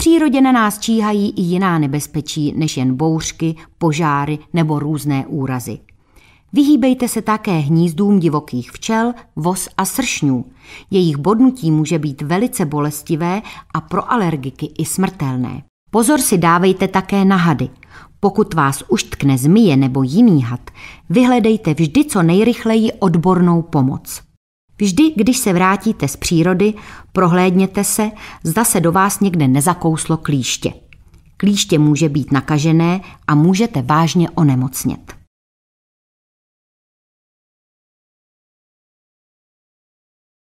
přírodě na nás číhají i jiná nebezpečí než jen bouřky, požáry nebo různé úrazy. Vyhýbejte se také hnízdům divokých včel, vos a sršňů. Jejich bodnutí může být velice bolestivé a pro alergiky i smrtelné. Pozor si dávejte také na hady. Pokud vás uštkne zmije nebo jiný had, vyhledejte vždy co nejrychleji odbornou pomoc. Vždy, když se vrátíte z přírody, prohlédněte se, zda se do vás někde nezakouslo klíště. Klíště může být nakažené a můžete vážně onemocnět.